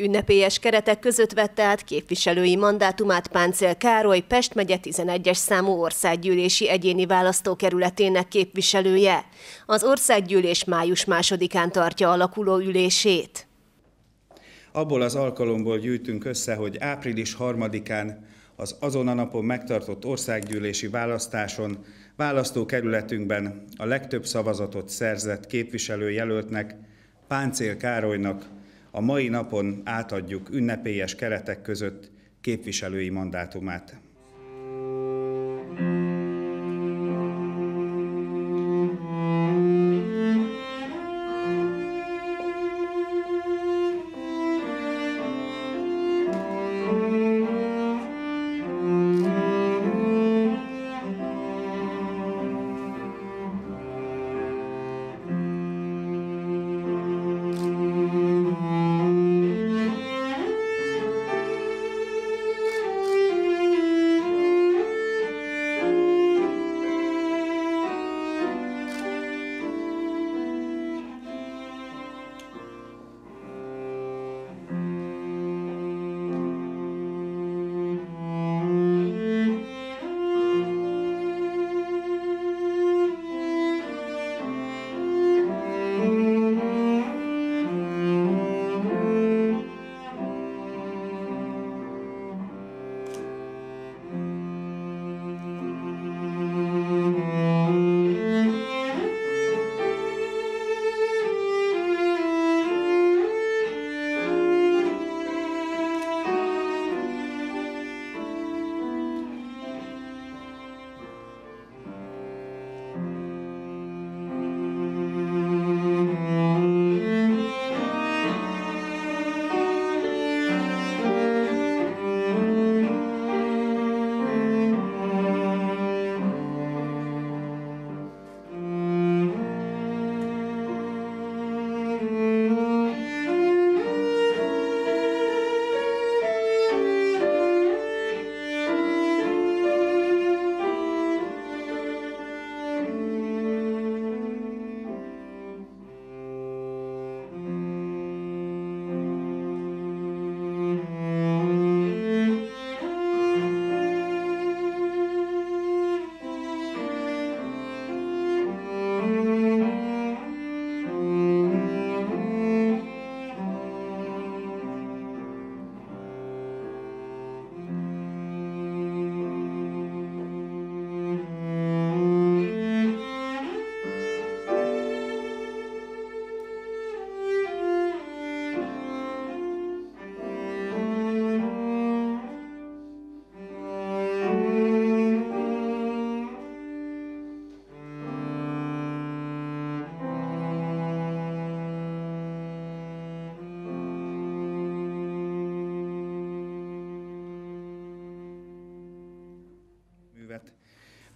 Ünnepélyes keretek között vette át képviselői mandátumát Páncél Károly Pest megye 11-es számú országgyűlési egyéni választókerületének képviselője. Az országgyűlés május másodikán tartja alakuló ülését. Abból az alkalomból gyűjtünk össze, hogy április harmadikán az azon a napon megtartott országgyűlési választáson választókerületünkben a legtöbb szavazatot szerzett képviselőjelöltnek, Páncél Károlynak a mai napon átadjuk ünnepélyes keretek között képviselői mandátumát.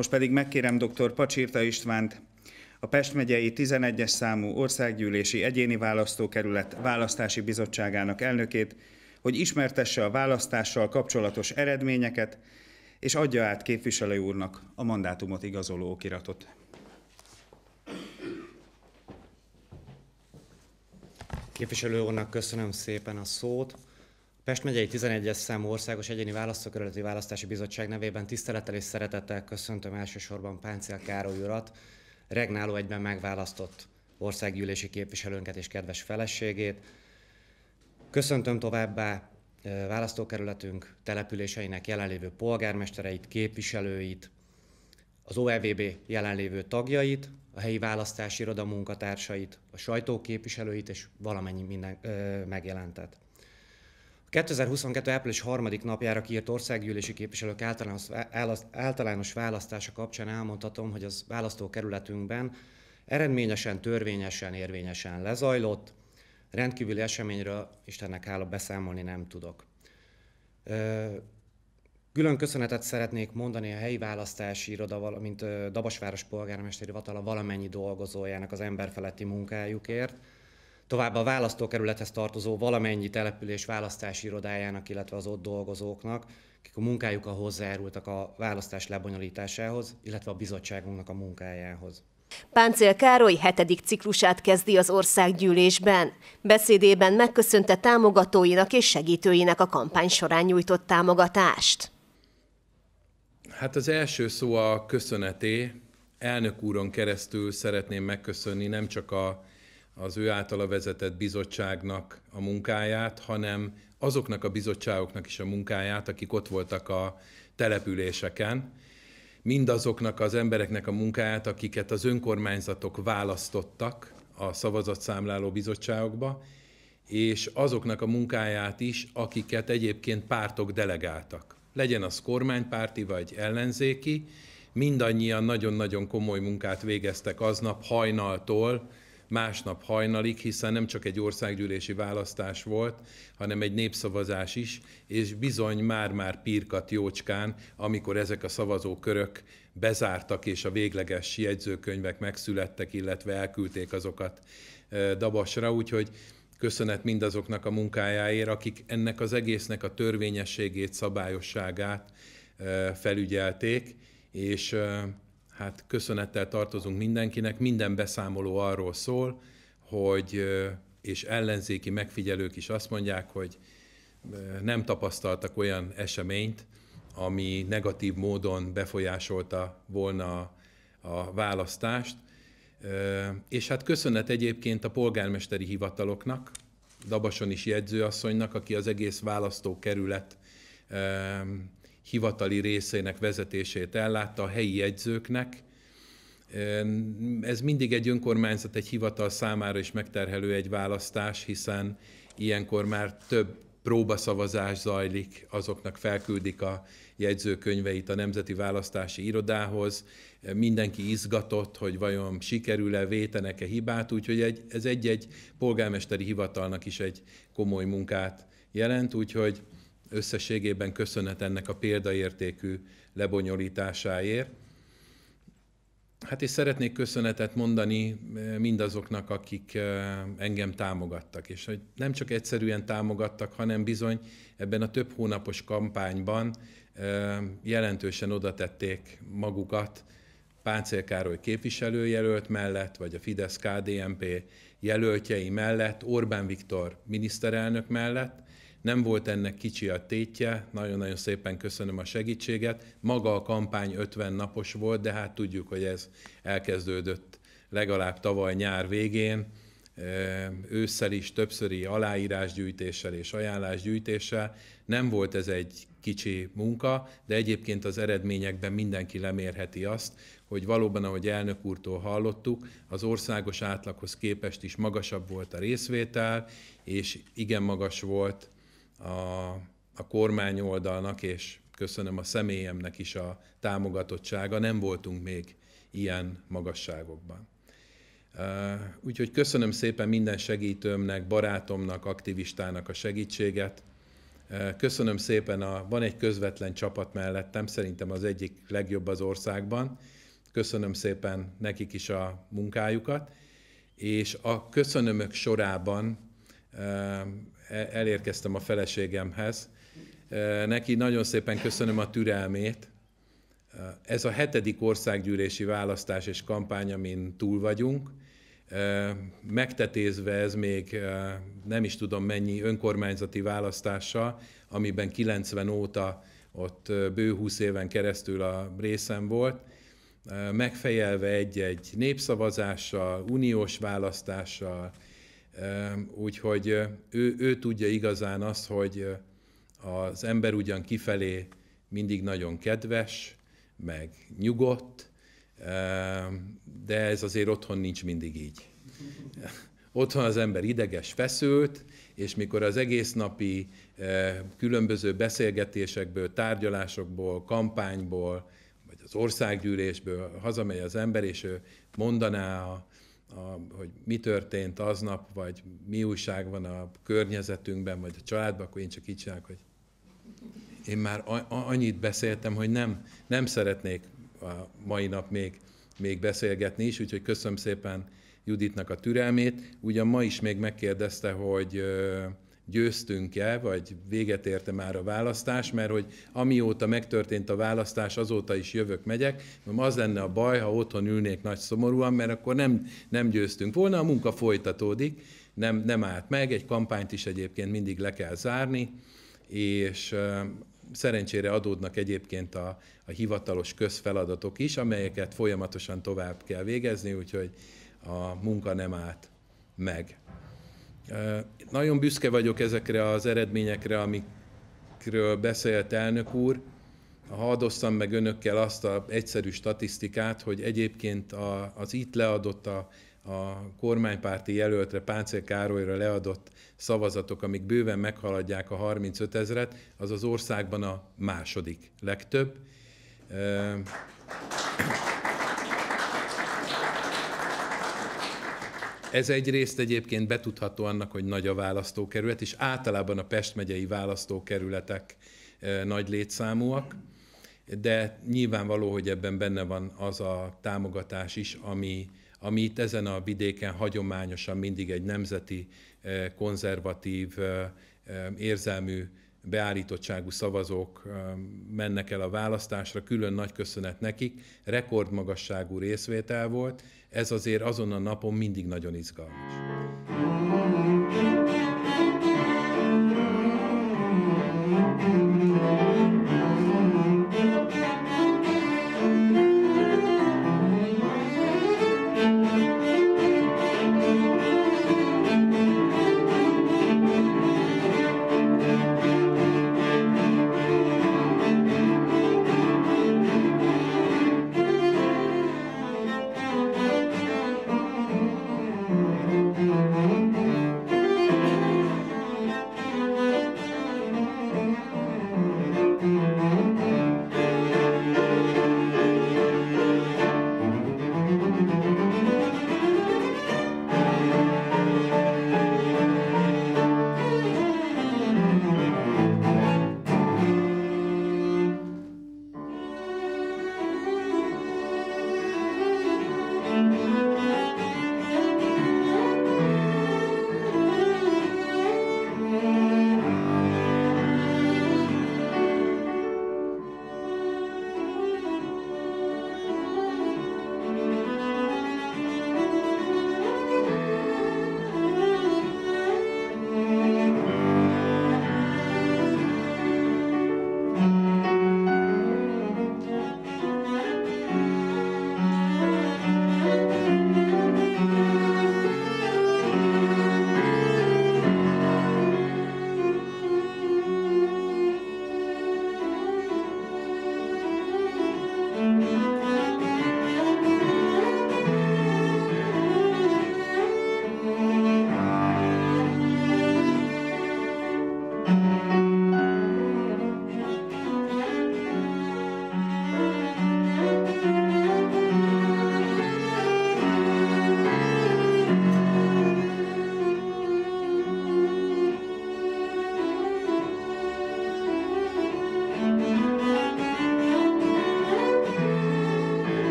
Most pedig megkérem dr. Pacsirta Istvánt, a Pest megyei 11-es számú országgyűlési egyéni választókerület választási bizottságának elnökét, hogy ismertesse a választással kapcsolatos eredményeket, és adja át képviselő úrnak a mandátumot igazoló okiratot. Képviselő úrnak köszönöm szépen a szót. Pest megyei 11-es számú országos egyéni választókerületi választási bizottság nevében tisztelettel és szeretettel köszöntöm elsősorban Páncél Károly urat, regnáló egyben megválasztott országgyűlési képviselőnket és kedves feleségét. Köszöntöm továbbá választókerületünk településeinek jelenlévő polgármestereit, képviselőit, az OEVB jelenlévő tagjait, a helyi választási iroda munkatársait, a sajtóképviselőit és valamennyi minden ö, megjelentet. 2022. április harmadik napjára kiírt országgyűlési képviselők általános, általános választása kapcsán elmondhatom, hogy az választókerületünkben eredményesen, törvényesen, érvényesen lezajlott. Rendkívüli eseményről Istennek hála beszámolni nem tudok. Külön köszönetet szeretnék mondani a helyi választási iroda, mint Dabasváros polgármesteri vatala valamennyi dolgozójának az emberfeletti munkájukért. Tovább a választókerülethez tartozó valamennyi település választási irodájának, illetve az ott dolgozóknak, akik a munkájukkal hozzájárultak a választás lebonyolításához, illetve a bizottságunknak a munkájához. Páncél Károly hetedik ciklusát kezdi az országgyűlésben. Beszédében megköszönte támogatóinak és segítőinek a kampány során nyújtott támogatást. Hát az első szó a köszöneté. Elnök úron keresztül szeretném megköszönni nem csak a az ő általa vezetett bizottságnak a munkáját, hanem azoknak a bizottságoknak is a munkáját, akik ott voltak a településeken, mindazoknak az embereknek a munkáját, akiket az önkormányzatok választottak a szavazatszámláló bizottságokba, és azoknak a munkáját is, akiket egyébként pártok delegáltak. Legyen az kormánypárti vagy ellenzéki, mindannyian nagyon-nagyon komoly munkát végeztek aznap hajnaltól másnap hajnalig, hiszen nem csak egy országgyűlési választás volt, hanem egy népszavazás is, és bizony már-már pirkat jócskán, amikor ezek a szavazókörök bezártak, és a végleges jegyzőkönyvek megszülettek, illetve elküldték azokat Dabasra, úgyhogy köszönet mindazoknak a munkájáért, akik ennek az egésznek a törvényességét, szabályosságát felügyelték, és hát köszönettel tartozunk mindenkinek, minden beszámoló arról szól, hogy, és ellenzéki megfigyelők is azt mondják, hogy nem tapasztaltak olyan eseményt, ami negatív módon befolyásolta volna a választást. És hát köszönet egyébként a polgármesteri hivataloknak, Dabason is jegyzőasszonynak, aki az egész választókerület hivatali részének vezetését ellátta a helyi jegyzőknek. Ez mindig egy önkormányzat, egy hivatal számára is megterhelő egy választás, hiszen ilyenkor már több próbaszavazás zajlik, azoknak felküldik a jegyzőkönyveit a Nemzeti Választási Irodához. Mindenki izgatott, hogy vajon sikerül-e, vétenek-e hibát, úgyhogy egy, ez egy-egy polgármesteri hivatalnak is egy komoly munkát jelent, úgyhogy összességében köszönet ennek a példaértékű lebonyolításáért. Hát és szeretnék köszönetet mondani eh, mindazoknak, akik eh, engem támogattak, és hogy nem csak egyszerűen támogattak, hanem bizony ebben a több hónapos kampányban eh, jelentősen oda tették magukat Páncél Károly képviselőjelölt mellett, vagy a fidesz kdnp jelöltjei mellett, Orbán Viktor miniszterelnök mellett, nem volt ennek kicsi a tétje, nagyon-nagyon szépen köszönöm a segítséget. Maga a kampány 50 napos volt, de hát tudjuk, hogy ez elkezdődött legalább tavaly nyár végén, ősszel is többszöri aláírásgyűjtéssel és ajánlásgyűjtéssel. Nem volt ez egy kicsi munka, de egyébként az eredményekben mindenki lemérheti azt, hogy valóban, ahogy elnök úrtól hallottuk, az országos átlaghoz képest is magasabb volt a részvétel, és igen magas volt a, a kormány oldalnak, és köszönöm a személyemnek is a támogatottsága, nem voltunk még ilyen magasságokban. Úgyhogy köszönöm szépen minden segítőmnek, barátomnak, aktivistának a segítséget. Köszönöm szépen, a, van egy közvetlen csapat mellettem, szerintem az egyik legjobb az országban. Köszönöm szépen nekik is a munkájukat, és a köszönömök sorában E- elérkeztem a feleségemhez. E, neki nagyon szépen köszönöm a türelmét. E, ez a hetedik országgyűlési választás és kampány, amin túl vagyunk. Megtetézve ez még nem is tudom mennyi önkormányzati választással, amiben 90 óta ott bő 20 éven keresztül a részem volt, megfejelve egy-egy népszavazással, uniós választással, Úgyhogy ő, ő tudja igazán azt, hogy az ember ugyan kifelé mindig nagyon kedves, meg nyugodt, de ez azért otthon nincs mindig így. Otthon az ember ideges, feszült, és mikor az egész napi különböző beszélgetésekből, tárgyalásokból, kampányból, vagy az országgyűlésből hazamegy az ember, és ő mondaná a a, hogy mi történt aznap, vagy mi újság van a környezetünkben, vagy a családban, akkor én csak így csinálok, hogy én már a, a, annyit beszéltem, hogy nem, nem szeretnék a mai nap még, még beszélgetni is, úgyhogy köszönöm szépen Juditnak a türelmét. Ugyan ma is még megkérdezte, hogy győztünk-e, vagy véget érte már a választás, mert hogy amióta megtörtént a választás, azóta is jövök, megyek, az lenne a baj, ha otthon ülnék nagy szomorúan, mert akkor nem, nem győztünk volna, a munka folytatódik, nem, nem állt meg, egy kampányt is egyébként mindig le kell zárni, és szerencsére adódnak egyébként a, a hivatalos közfeladatok is, amelyeket folyamatosan tovább kell végezni, úgyhogy a munka nem állt meg. Nagyon büszke vagyok ezekre az eredményekre, amikről beszélt elnök úr. Ha adoztam meg önökkel azt a egyszerű statisztikát, hogy egyébként a, az itt leadott a, a kormánypárti jelöltre, Páncél Károlyra leadott szavazatok, amik bőven meghaladják a 35 ezeret, az az országban a második legtöbb. Ez egyrészt egyébként betudható annak, hogy nagy a választókerület, és általában a Pest megyei választókerületek eh, nagy létszámúak, de nyilvánvaló, hogy ebben benne van az a támogatás is, ami, ami itt ezen a vidéken hagyományosan mindig egy nemzeti, eh, konzervatív, eh, érzelmű beállítottságú szavazók mennek el a választásra, külön nagy köszönet nekik, rekordmagasságú részvétel volt, ez azért azon a napon mindig nagyon izgalmas.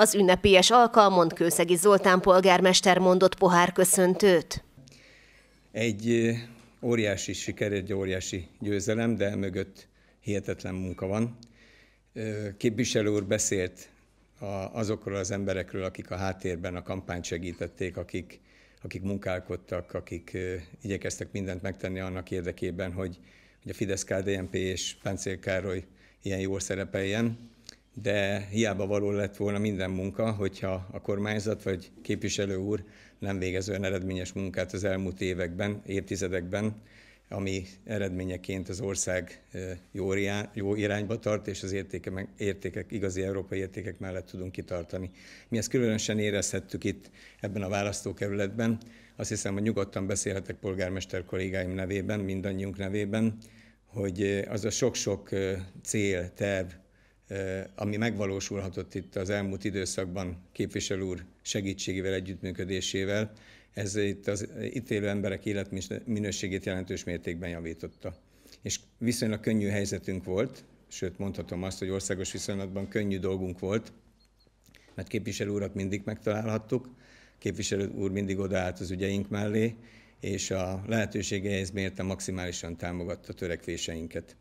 Az ünnepélyes alkalmon Kőszegi Zoltán polgármester mondott pohár köszöntőt. Egy óriási siker, egy óriási győzelem, de mögött hihetetlen munka van. Képviselő úr beszélt azokról az emberekről, akik a háttérben a kampányt segítették, akik, akik munkálkodtak, akik igyekeztek mindent megtenni annak érdekében, hogy, hogy a Fidesz-KDNP és Páncél Károly ilyen jól szerepeljen de hiába való lett volna minden munka, hogyha a kormányzat vagy képviselő úr nem végez olyan eredményes munkát az elmúlt években, évtizedekben, ami eredményeként az ország jó, irányba tart, és az értéke, értékek, igazi európai értékek mellett tudunk kitartani. Mi ezt különösen érezhettük itt ebben a választókerületben. Azt hiszem, hogy nyugodtan beszélhetek polgármester kollégáim nevében, mindannyiunk nevében, hogy az a sok-sok cél, terv, ami megvalósulhatott itt az elmúlt időszakban képviselő úr segítségével, együttműködésével, ez itt az itt élő emberek életminőségét jelentős mértékben javította. És viszonylag könnyű helyzetünk volt, sőt mondhatom azt, hogy országos viszonylatban könnyű dolgunk volt, mert képviselő urat mindig megtalálhattuk, képviselő úr mindig odaállt az ügyeink mellé, és a lehetőségehez mérte maximálisan támogatta törekvéseinket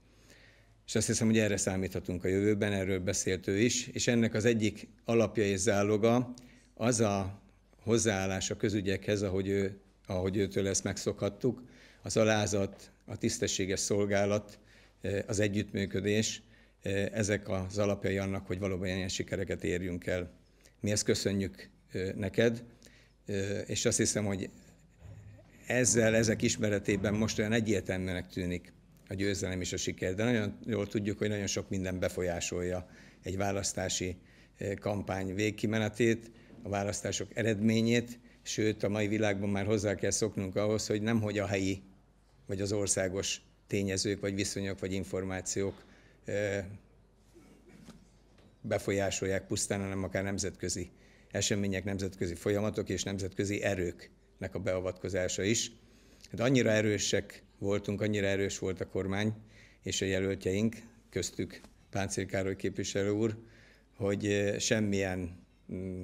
és azt hiszem, hogy erre számíthatunk a jövőben, erről beszélt ő is, és ennek az egyik alapja és záloga az a hozzáállás a közügyekhez, ahogy, ő, ahogy őtől ezt megszokhattuk, az alázat, a tisztességes szolgálat, eh, az együttműködés, eh, ezek az alapjai annak, hogy valóban ilyen sikereket érjünk el. Mi ezt köszönjük eh, neked, és azt hiszem, hogy ezzel, ezek ismeretében most olyan egyértelműnek tűnik, a győzelem és a siker. De nagyon jól tudjuk, hogy nagyon sok minden befolyásolja egy választási eh, kampány végkimenetét, a választások eredményét, sőt a mai világban már hozzá kell szoknunk ahhoz, hogy nem hogy a helyi vagy az országos tényezők, vagy viszonyok, vagy információk eh, befolyásolják pusztán, hanem akár nemzetközi események, nemzetközi folyamatok és nemzetközi erőknek a beavatkozása is. Hát annyira erősek voltunk, annyira erős volt a kormány és a jelöltjeink, köztük Páncél Károly képviselő úr, hogy semmilyen mm,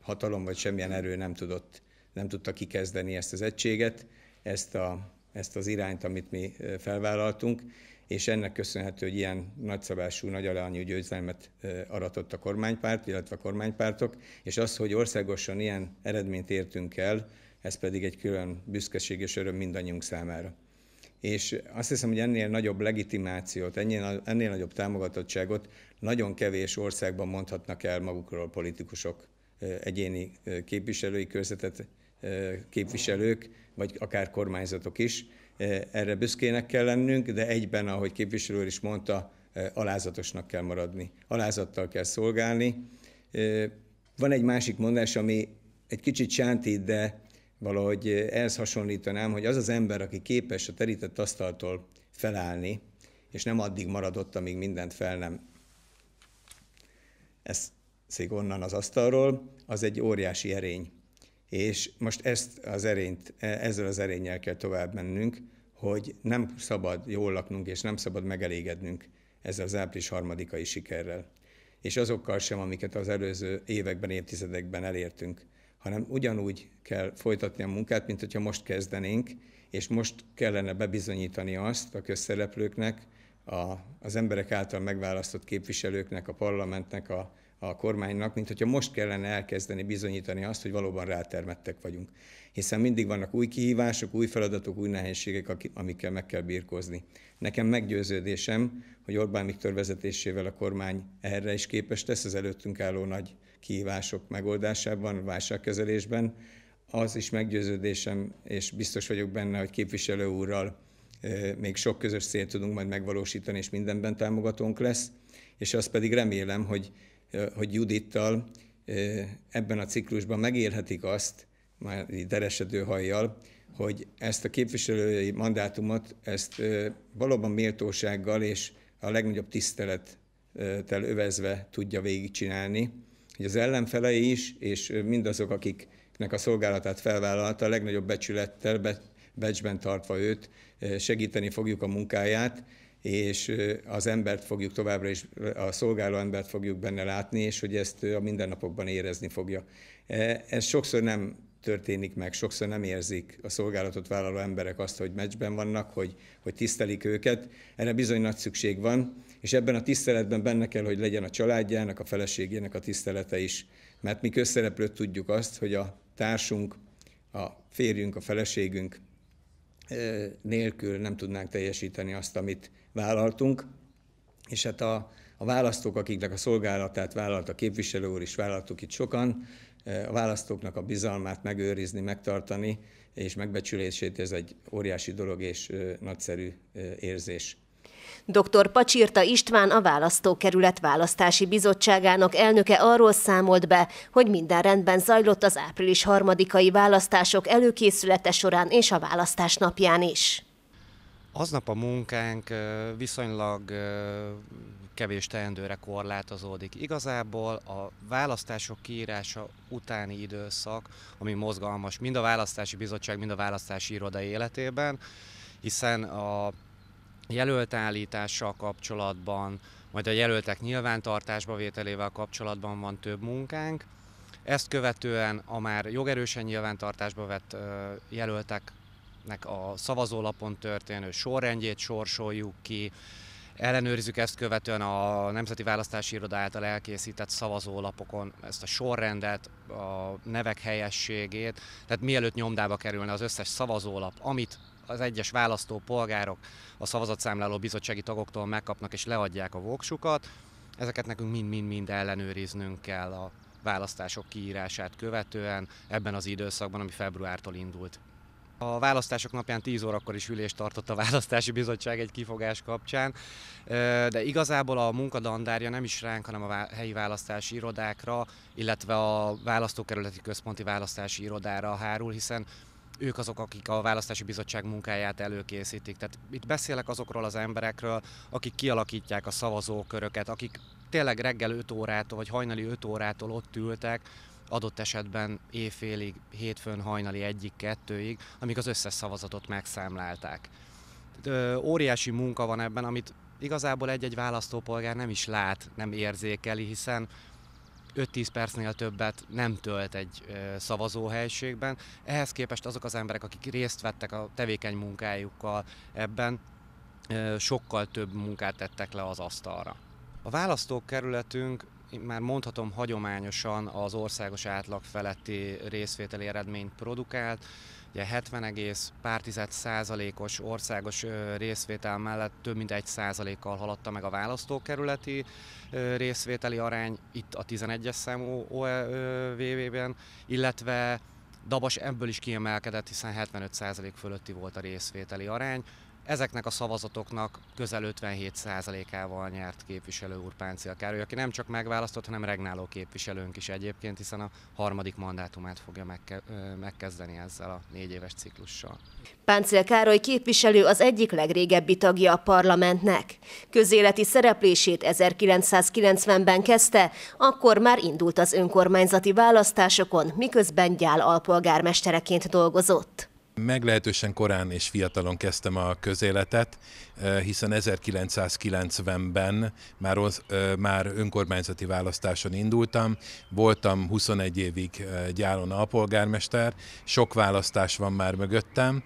hatalom vagy semmilyen erő nem tudott, nem tudta kikezdeni ezt az egységet, ezt, a, ezt az irányt, amit mi felvállaltunk, és ennek köszönhető, hogy ilyen nagyszabású, nagy alányú győzelmet aratott a kormánypárt, illetve a kormánypártok, és az, hogy országosan ilyen eredményt értünk el, ez pedig egy külön büszkeség és öröm mindannyiunk számára. És azt hiszem, hogy ennél nagyobb legitimációt, ennél, ennél nagyobb támogatottságot nagyon kevés országban mondhatnak el magukról politikusok, egyéni képviselői körzetet képviselők, vagy akár kormányzatok is. Erre büszkének kell lennünk, de egyben, ahogy képviselő is mondta, alázatosnak kell maradni, alázattal kell szolgálni. Van egy másik mondás, ami egy kicsit sántít, de valahogy ehhez hasonlítanám, hogy az az ember, aki képes a terített asztaltól felállni, és nem addig maradott, amíg mindent fel nem eszik onnan az asztalról, az egy óriási erény. És most ezt az erényt, e, ezzel az erényel kell tovább mennünk, hogy nem szabad jól laknunk, és nem szabad megelégednünk ezzel az április harmadikai sikerrel. És azokkal sem, amiket az előző években, évtizedekben elértünk hanem ugyanúgy kell folytatni a munkát, mint hogyha most kezdenénk, és most kellene bebizonyítani azt a közszereplőknek, a, az emberek által megválasztott képviselőknek, a parlamentnek, a, a kormánynak, mint hogyha most kellene elkezdeni bizonyítani azt, hogy valóban rátermettek vagyunk. Hiszen mindig vannak új kihívások, új feladatok, új nehézségek, amikkel meg kell birkózni. Nekem meggyőződésem, hogy Orbán Viktor vezetésével a kormány erre is képes tesz az előttünk álló nagy kihívások megoldásában, válságkezelésben. Az is meggyőződésem, és biztos vagyok benne, hogy képviselő úrral még sok közös cél tudunk majd megvalósítani, és mindenben támogatónk lesz, és azt pedig remélem, hogy, hogy Judittal ebben a ciklusban megélhetik azt, már így deresedő hajjal, hogy ezt a képviselői mandátumot, ezt valóban méltósággal és a legnagyobb tisztelettel övezve tudja végigcsinálni, hogy az ellenfelei is, és mindazok, akiknek a szolgálatát felvállalta, a legnagyobb becsülettel, be, becsben tartva őt, eh, segíteni fogjuk a munkáját, és eh, az embert fogjuk továbbra is, a szolgáló embert fogjuk benne látni, és hogy ezt a mindennapokban érezni fogja. Eh, ez sokszor nem történik meg, sokszor nem érzik a szolgálatot vállaló emberek azt, hogy meccsben vannak, hogy, hogy tisztelik őket. Erre bizony nagy szükség van, és ebben a tiszteletben benne kell, hogy legyen a családjának, a feleségének a tisztelete is. Mert mi közszereplőt tudjuk azt, hogy a társunk, a férjünk, a feleségünk nélkül nem tudnánk teljesíteni azt, amit vállaltunk, és hát a, a választók, akiknek a szolgálatát vállalt a képviselő úr is, vállaltuk itt sokan, a választóknak a bizalmát megőrizni, megtartani, és megbecsülését, ez egy óriási dolog és nagyszerű érzés. Dr. Pacsirta István a választókerület választási bizottságának elnöke arról számolt be, hogy minden rendben zajlott az április harmadikai választások előkészülete során és a választás napján is. Aznap a munkánk viszonylag kevés teendőre korlátozódik. Igazából a választások kiírása utáni időszak, ami mozgalmas mind a választási bizottság, mind a választási iroda életében, hiszen a jelölt állítással kapcsolatban, majd a jelöltek nyilvántartásba vételével kapcsolatban van több munkánk. Ezt követően a már jogerősen nyilvántartásba vett jelölteknek a szavazólapon történő sorrendjét sorsoljuk ki, ellenőrizzük ezt követően a Nemzeti Választási Iroda által elkészített szavazólapokon ezt a sorrendet, a nevek helyességét, tehát mielőtt nyomdába kerülne az összes szavazólap, amit az egyes választó polgárok a szavazatszámláló bizottsági tagoktól megkapnak és leadják a voksukat. Ezeket nekünk mind-mind-mind ellenőriznünk kell a választások kiírását követően ebben az időszakban, ami februártól indult. A választások napján 10 órakor is ülést tartott a választási bizottság egy kifogás kapcsán, de igazából a munkadandárja nem is ránk, hanem a helyi választási irodákra, illetve a választókerületi központi választási irodára hárul, hiszen ők azok, akik a választási bizottság munkáját előkészítik. Tehát itt beszélek azokról az emberekről, akik kialakítják a szavazóköröket, akik tényleg reggel 5 órától, vagy hajnali 5 órától ott ültek, adott esetben éjfélig, hétfőn hajnali egyik, kettőig, amíg az összes szavazatot megszámlálták. Óriási munka van ebben, amit igazából egy-egy választópolgár nem is lát, nem érzékeli, hiszen 5-10 percnél többet nem tölt egy szavazóhelységben. Ehhez képest azok az emberek, akik részt vettek a tevékeny munkájukkal ebben, sokkal több munkát tettek le az asztalra. A választókerületünk már mondhatom hagyományosan az országos átlag feletti részvételi eredményt produkált, Ugye 70 egész pár százalékos országos részvétel mellett több mint egy százalékkal haladta meg a választókerületi részvételi arány itt a 11-es számú oevv ben illetve Dabas ebből is kiemelkedett, hiszen 75% fölötti volt a részvételi arány, Ezeknek a szavazatoknak közel 57%-ával nyert képviselő úr Páncél Károly, aki nem csak megválasztott, hanem regnáló képviselőnk is egyébként, hiszen a harmadik mandátumát fogja megke- megkezdeni ezzel a négy éves ciklussal. Páncél Károly képviselő az egyik legrégebbi tagja a parlamentnek. Közéleti szereplését 1990-ben kezdte, akkor már indult az önkormányzati választásokon, miközben gyál alpolgármestereként dolgozott. Meglehetősen korán és fiatalon kezdtem a közéletet, hiszen 1990-ben már, már önkormányzati választáson indultam, voltam 21 évig gyáron alpolgármester, sok választás van már mögöttem,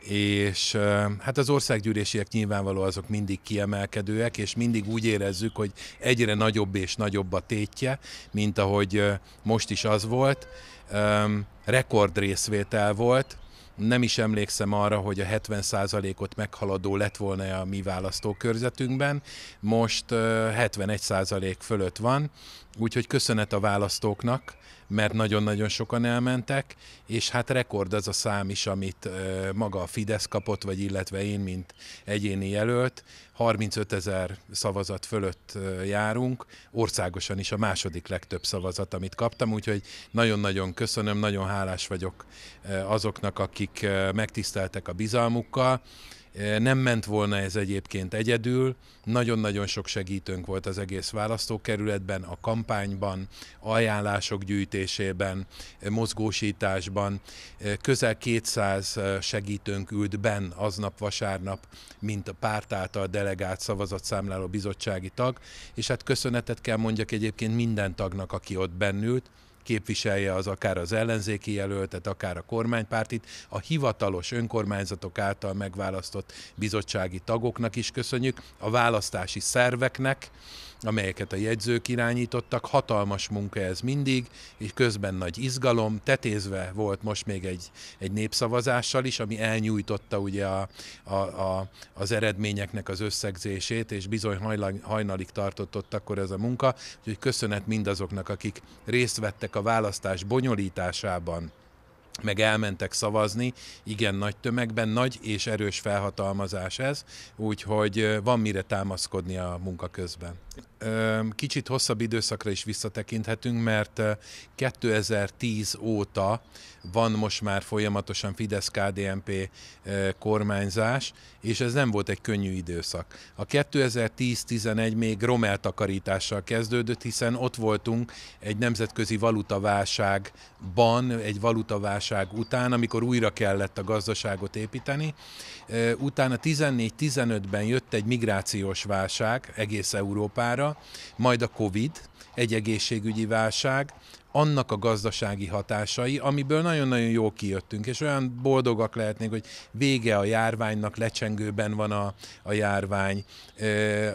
és hát az országgyűlésiek nyilvánvaló azok mindig kiemelkedőek, és mindig úgy érezzük, hogy egyre nagyobb és nagyobb a tétje, mint ahogy most is az volt. Rekord részvétel volt, nem is emlékszem arra, hogy a 70%-ot meghaladó lett volna a mi választókörzetünkben, most 71% fölött van, úgyhogy köszönet a választóknak, mert nagyon-nagyon sokan elmentek, és hát rekord az a szám is, amit maga a Fidesz kapott, vagy illetve én, mint egyéni jelölt, 35 ezer szavazat fölött járunk, országosan is a második legtöbb szavazat, amit kaptam, úgyhogy nagyon-nagyon köszönöm, nagyon hálás vagyok azoknak, akik megtiszteltek a bizalmukkal, Eh, nem ment volna ez egyébként egyedül, nagyon-nagyon sok segítőnk volt az egész választókerületben, a kampányban, ajánlások gyűjtésében, eh, mozgósításban. Eh, közel 200 segítőnk ült benn aznap vasárnap, mint a párt által delegált szavazatszámláló bizottsági tag, és hát köszönetet kell mondjak egyébként minden tagnak, aki ott bennült, képviselje az akár az ellenzéki jelöltet, akár a kormánypártit, a hivatalos önkormányzatok által megválasztott bizottsági tagoknak is köszönjük, a választási szerveknek, amelyeket a jegyzők irányítottak. Hatalmas munka ez mindig, és közben nagy izgalom. Tetézve volt most még egy, egy népszavazással is, ami elnyújtotta ugye a, a, a, az eredményeknek az összegzését, és bizony hajlag, hajnalig tartott ott akkor ez a munka. Úgyhogy köszönet mindazoknak, akik részt vettek a választás bonyolításában meg elmentek szavazni, igen nagy tömegben, nagy és erős felhatalmazás ez, úgyhogy van mire támaszkodni a munka közben kicsit hosszabb időszakra is visszatekinthetünk, mert 2010 óta van most már folyamatosan fidesz kdmp kormányzás, és ez nem volt egy könnyű időszak. A 2010-11 még Romel takarítással kezdődött, hiszen ott voltunk egy nemzetközi valutaválságban, egy valutaválság után, amikor újra kellett a gazdaságot építeni. Utána 14-15-ben jött egy migrációs válság egész Európában, javára, majd a Covid, egy egészségügyi válság, annak a gazdasági hatásai, amiből nagyon-nagyon jól kijöttünk, és olyan boldogak lehetnénk, hogy vége a járványnak, lecsengőben van a, a járvány.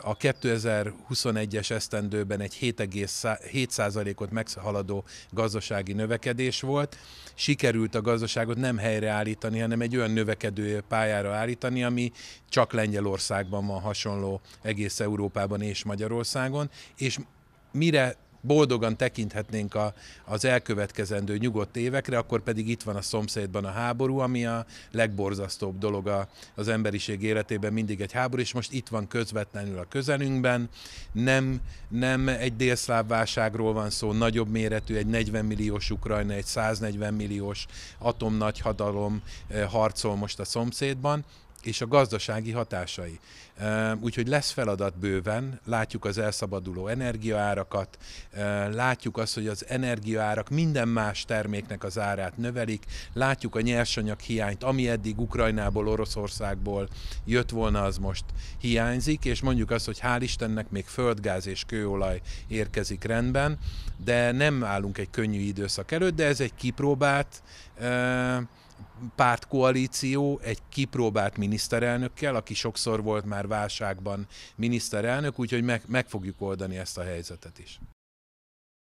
A 2021-es esztendőben egy 7,7%-ot meghaladó gazdasági növekedés volt. Sikerült a gazdaságot nem helyreállítani, hanem egy olyan növekedő pályára állítani, ami csak Lengyelországban van hasonló, egész Európában és Magyarországon, és mire boldogan tekinthetnénk a, az elkövetkezendő nyugodt évekre, akkor pedig itt van a szomszédban a háború, ami a legborzasztóbb dolog a, az emberiség életében, mindig egy háború, és most itt van közvetlenül a közelünkben, nem, nem egy délszláv válságról van szó, nagyobb méretű, egy 40 milliós Ukrajna, egy 140 milliós atomnagyhadalom eh, harcol most a szomszédban, és a gazdasági hatásai. Úgyhogy lesz feladat bőven, látjuk az elszabaduló energiaárakat, látjuk azt, hogy az energiaárak minden más terméknek az árát növelik, látjuk a nyersanyag hiányt, ami eddig Ukrajnából, Oroszországból jött volna, az most hiányzik, és mondjuk azt, hogy hál' Istennek még földgáz és kőolaj érkezik rendben, de nem állunk egy könnyű időszak előtt, de ez egy kipróbált pártkoalíció egy kipróbált miniszterelnökkel, aki sokszor volt már válságban miniszterelnök, úgyhogy meg, meg fogjuk oldani ezt a helyzetet is.